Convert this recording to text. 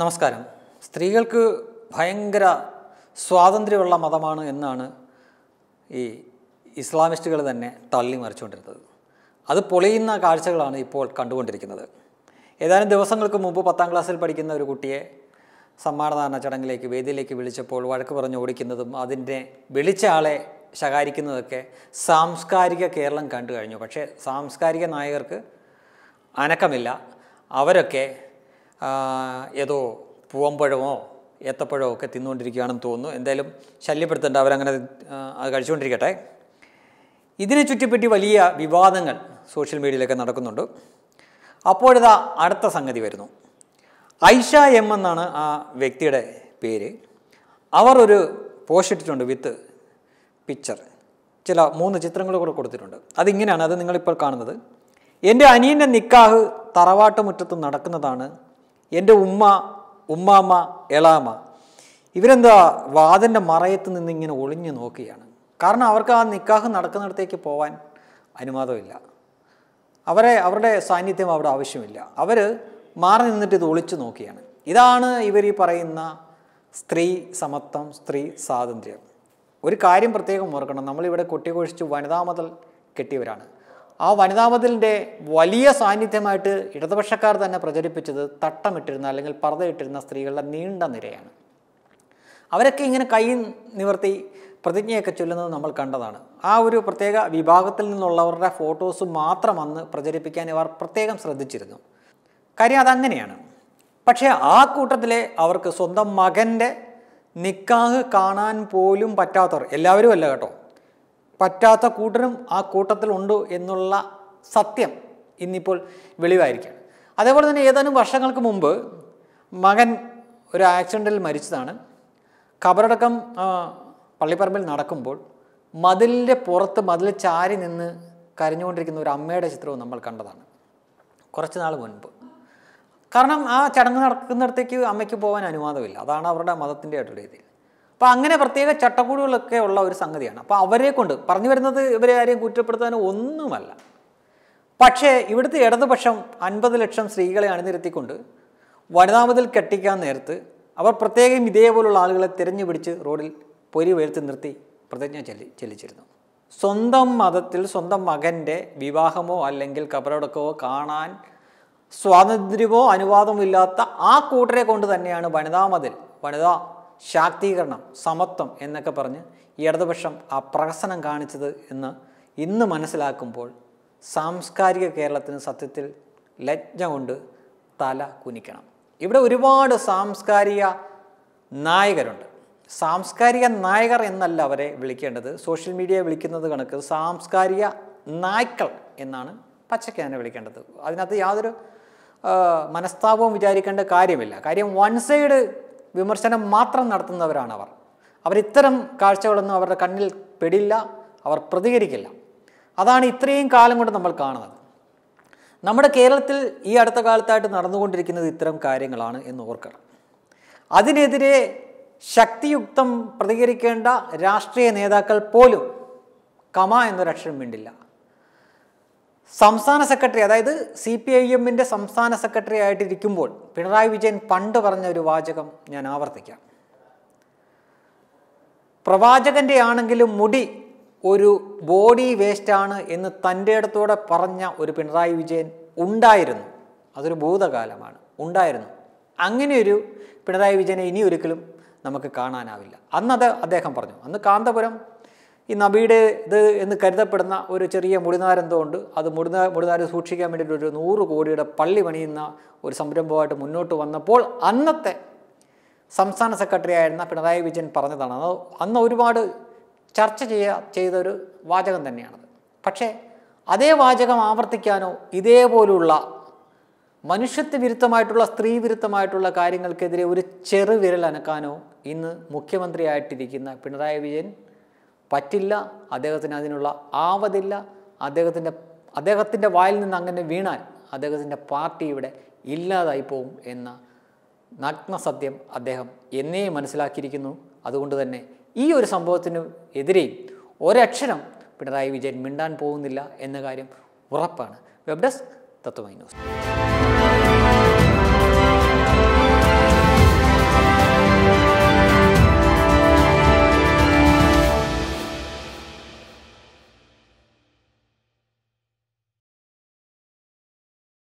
നമസ്കാരം സ്ത്രീകൾക്ക് ഭയങ്കര സ്വാതന്ത്ര്യമുള്ള മതമാണ് എന്നാണ് ഈ ഇസ്ലാമിസ്റ്റുകൾ തന്നെ തള്ളി മറിച്ചുകൊണ്ടിരുന്നത് അത് പൊളിയുന്ന കാഴ്ചകളാണ് ഇപ്പോൾ കണ്ടുകൊണ്ടിരിക്കുന്നത് ഏതാനും ദിവസങ്ങൾക്ക് മുമ്പ് പത്താം ക്ലാസ്സിൽ പഠിക്കുന്ന ഒരു കുട്ടിയെ സമ്മാനദാന ചടങ്ങിലേക്ക് വേദിയിലേക്ക് വിളിച്ചപ്പോൾ വഴക്ക് പറഞ്ഞ് ഓടിക്കുന്നതും അതിൻ്റെ വിളിച്ച ആളെ ശകാരിക്കുന്നതൊക്കെ സാംസ്കാരിക കേരളം കണ്ടു കഴിഞ്ഞു പക്ഷേ സാംസ്കാരിക നായകർക്ക് അനക്കമില്ല അവരൊക്കെ ഏതോ പൂവമ്പഴമോ ഏത്തപ്പഴമോ ഒക്കെ തിന്നുകൊണ്ടിരിക്കുകയാണെന്ന് തോന്നുന്നു എന്തായാലും ശല്യപ്പെടുത്തേണ്ട അവരങ്ങനെ അത് കഴിച്ചുകൊണ്ടിരിക്കട്ടെ ഇതിനെ ചുറ്റിപ്പറ്റി വലിയ വിവാദങ്ങൾ സോഷ്യൽ മീഡിയയിലൊക്കെ നടക്കുന്നുണ്ട് അപ്പോഴതാ അടുത്ത സംഗതി വരുന്നു ഐഷ എം എന്നാണ് ആ വ്യക്തിയുടെ പേര് അവർ ഒരു പോസ്റ്റ് ഇട്ടിട്ടുണ്ട് വിത്ത് പിക്ചർ ചില മൂന്ന് ചിത്രങ്ങൾ കൂടെ കൊടുത്തിട്ടുണ്ട് അതിങ്ങനെയാണ് അത് നിങ്ങളിപ്പോൾ കാണുന്നത് എൻ്റെ അനിയൻ്റെ നിക്കാഹ് തറവാട്ടുമുറ്റത്ത് നടക്കുന്നതാണ് എൻ്റെ ഉമ്മ ഉമ്മാമ്മ എളാമ ഇവരെന്താ വാദൻ്റെ മറയത്ത് നിന്ന് ഇങ്ങനെ ഒളിഞ്ഞു നോക്കുകയാണ് കാരണം അവർക്ക് ആ നിക്കാഹ് നടക്കുന്നിടത്തേക്ക് പോകാൻ അനുവാദമില്ല അവരെ അവരുടെ സാന്നിധ്യം അവിടെ ആവശ്യമില്ല അവർ മാറി നിന്നിട്ട് ഇത് ഒളിച്ചു നോക്കുകയാണ് ഇതാണ് ഇവർ ഈ പറയുന്ന സ്ത്രീ സമത്വം സ്ത്രീ സ്വാതന്ത്ര്യം ഒരു കാര്യം പ്രത്യേകം ഓർക്കണം നമ്മളിവിടെ കൊട്ടിഘോഷിച്ച് വനിതാ മതൽ കെട്ടിയവരാണ് ആ വനിതാ മതിലിൻ്റെ വലിയ സാന്നിധ്യമായിട്ട് ഇടതുപക്ഷക്കാർ തന്നെ പ്രചരിപ്പിച്ചത് തട്ടമിട്ടിരുന്ന അല്ലെങ്കിൽ പറതയിട്ടിരുന്ന സ്ത്രീകളുടെ നീണ്ട നിരയാണ് അവരൊക്കെ ഇങ്ങനെ കൈ നിവർത്തി പ്രതിജ്ഞയൊക്കെ ചൊല്ലുന്നത് നമ്മൾ കണ്ടതാണ് ആ ഒരു പ്രത്യേക വിഭാഗത്തിൽ നിന്നുള്ളവരുടെ ഫോട്ടോസ് മാത്രം അന്ന് പ്രചരിപ്പിക്കാൻ ഇവർ പ്രത്യേകം ശ്രദ്ധിച്ചിരുന്നു കാര്യം അതങ്ങനെയാണ് പക്ഷേ ആ കൂട്ടത്തിലെ അവർക്ക് സ്വന്തം മകൻ്റെ നിക്കാഹ് കാണാൻ പോലും പറ്റാത്തവർ എല്ലാവരും അല്ല കേട്ടോ പറ്റാത്ത കൂട്ടരും ആ കൂട്ടത്തിലുണ്ട് എന്നുള്ള സത്യം ഇന്നിപ്പോൾ വെളിവായിരിക്കുകയാണ് അതേപോലെ തന്നെ ഏതാനും വർഷങ്ങൾക്ക് മുമ്പ് മകൻ ഒരു ആക്സിഡൻറ്റിൽ മരിച്ചതാണ് ഖബറടക്കം പള്ളിപ്പറമ്പിൽ നടക്കുമ്പോൾ മതിലിൻ്റെ പുറത്ത് മതിൽ ചാരി നിന്ന് കരഞ്ഞുകൊണ്ടിരിക്കുന്ന ഒരു അമ്മയുടെ ചിത്രവും നമ്മൾ കണ്ടതാണ് കുറച്ച് നാൾ മുൻപ് കാരണം ആ ചടങ്ങ് നടക്കുന്നിടത്തേക്ക് അമ്മയ്ക്ക് പോകാൻ അനുവാദമില്ല അതാണ് അവരുടെ മതത്തിൻ്റെ ആയിട്ടുള്ള രീതി അപ്പോൾ അങ്ങനെ പ്രത്യേക ചട്ടക്കൂടുകളൊക്കെ ഉള്ള ഒരു സംഗതിയാണ് അപ്പോൾ അവരെ കൊണ്ട് പറഞ്ഞു വരുന്നത് ഇവരെ ആരെയും കുറ്റപ്പെടുത്താൻ ഒന്നുമല്ല പക്ഷേ ഇവിടുത്തെ ഇടതുപക്ഷം അൻപത് ലക്ഷം സ്ത്രീകളെ അണിനിരത്തിക്കൊണ്ട് വനിതാമതിൽ കെട്ടിക്കാൻ നേരത്ത് അവർ പ്രത്യേകം ഇതേപോലുള്ള ആളുകളെ തിരഞ്ഞു പിടിച്ച് റോഡിൽ പൊരി ഉയർത്തി നിർത്തി പ്രതിജ്ഞ ചെല്ലി ചെല്ലിച്ചിരുന്നു സ്വന്തം മതത്തിൽ സ്വന്തം മകൻ്റെ വിവാഹമോ അല്ലെങ്കിൽ കബറടക്കമോ കാണാൻ സ്വാതന്ത്ര്യമോ അനുവാദമോ ഇല്ലാത്ത ആ കൂട്ടരെ കൊണ്ട് തന്നെയാണ് വനിതാ മതിൽ വനിതാ ശാക്തീകരണം സമത്വം എന്നൊക്കെ പറഞ്ഞ് ഇടതുപക്ഷം അപ്രഹസനം കാണിച്ചത് എന്ന് ഇന്ന് മനസ്സിലാക്കുമ്പോൾ സാംസ്കാരിക കേരളത്തിന് സത്യത്തിൽ ലജ്ഞ കൊണ്ട് തല കുനിക്കണം ഇവിടെ ഒരുപാട് സാംസ്കാരിക നായകരുണ്ട് സാംസ്കാരിക നായകർ എന്നല്ല അവരെ വിളിക്കേണ്ടത് സോഷ്യൽ മീഡിയ വിളിക്കുന്നത് കണക്ക് സാംസ്കാരിക നായ്ക്കൾ എന്നാണ് പച്ചക്കാനെ വിളിക്കേണ്ടത് അതിനകത്ത് യാതൊരു മനസ്താപവും വിചാരിക്കേണ്ട കാര്യമില്ല കാര്യം വൺ സൈഡ് വിമർശനം മാത്രം നടത്തുന്നവരാണ് അവർ അവരിത്തരം കാഴ്ചകളൊന്നും അവരുടെ കണ്ണിൽ പെടില്ല അവർ പ്രതികരിക്കില്ല അതാണ് ഇത്രയും കാലം കൊണ്ട് നമ്മൾ കാണുന്നത് നമ്മുടെ കേരളത്തിൽ ഈ അടുത്ത കാലത്തായിട്ട് നടന്നുകൊണ്ടിരിക്കുന്നത് ഇത്തരം കാര്യങ്ങളാണ് എന്ന് ഓർക്കണം അതിനെതിരെ ശക്തിയുക്തം പ്രതികരിക്കേണ്ട രാഷ്ട്രീയ നേതാക്കൾ പോലും കമ എന്നൊരക്ഷരം വേണ്ടില്ല സംസ്ഥാന സെക്രട്ടറി അതായത് സി പി ഐ എമ്മിൻ്റെ സംസ്ഥാന സെക്രട്ടറി ആയിട്ടിരിക്കുമ്പോൾ പിണറായി വിജയൻ പണ്ട് പറഞ്ഞ ഒരു വാചകം ഞാൻ ആവർത്തിക്കാം പ്രവാചകൻ്റെ ആണെങ്കിലും മുടി ഒരു ബോഡി വേസ്റ്റാണ് എന്ന് തൻ്റെ ഇടത്തോടെ പറഞ്ഞ ഒരു പിണറായി വിജയൻ ഉണ്ടായിരുന്നു അതൊരു ഭൂതകാലമാണ് ഉണ്ടായിരുന്നു അങ്ങനെയൊരു പിണറായി വിജയനെ ഇനി ഒരിക്കലും നമുക്ക് കാണാനാവില്ല അന്നത് അദ്ദേഹം പറഞ്ഞു അന്ന് കാന്തപുരം ഈ നബിയുടെ ഇത് എന്ന് കരുതപ്പെടുന്ന ഒരു ചെറിയ മുടിനാരെന്തോ ഉണ്ട് അത് മുടിന മുടിനാരം സൂക്ഷിക്കാൻ വേണ്ടിയിട്ട് ഒരു നൂറ് കോടിയുടെ പള്ളി പണിയുന്ന ഒരു സംരംഭമായിട്ട് മുന്നോട്ട് വന്നപ്പോൾ അന്നത്തെ സംസ്ഥാന സെക്രട്ടറി ആയിരുന്ന പിണറായി വിജയൻ പറഞ്ഞതാണ് അത് അന്ന് ഒരുപാട് ചർച്ച ചെയ്യാ ചെയ്തൊരു വാചകം തന്നെയാണത് പക്ഷേ അതേ വാചകം ആവർത്തിക്കാനോ ഇതേപോലുള്ള മനുഷ്യത്വ വിരുദ്ധമായിട്ടുള്ള സ്ത്രീ വിരുദ്ധമായിട്ടുള്ള കാര്യങ്ങൾക്കെതിരെ ഒരു ചെറുവിരൽ അനക്കാനോ ഇന്ന് മുഖ്യമന്ത്രിയായിട്ടിരിക്കുന്ന പിണറായി വിജയൻ പറ്റില്ല അദ്ദേഹത്തിന് അതിനുള്ള ആവതില്ല അദ്ദേഹത്തിൻ്റെ അദ്ദേഹത്തിൻ്റെ വായിൽ നിന്ന് അങ്ങനെ വീണാൽ അദ്ദേഹത്തിൻ്റെ പാർട്ടി ഇവിടെ ഇല്ലാതായി പോകും എന്ന നഗ്ന സത്യം അദ്ദേഹം എന്നേ മനസ്സിലാക്കിയിരിക്കുന്നു അതുകൊണ്ട് തന്നെ ഈ ഒരു സംഭവത്തിന് എതിരെ ഒരക്ഷരം പിണറായി വിജയൻ മിണ്ടാൻ പോകുന്നില്ല എന്ന കാര്യം ഉറപ്പാണ് വെബ് ഡെസ്ക് തത്വമൈ ന്യൂസ്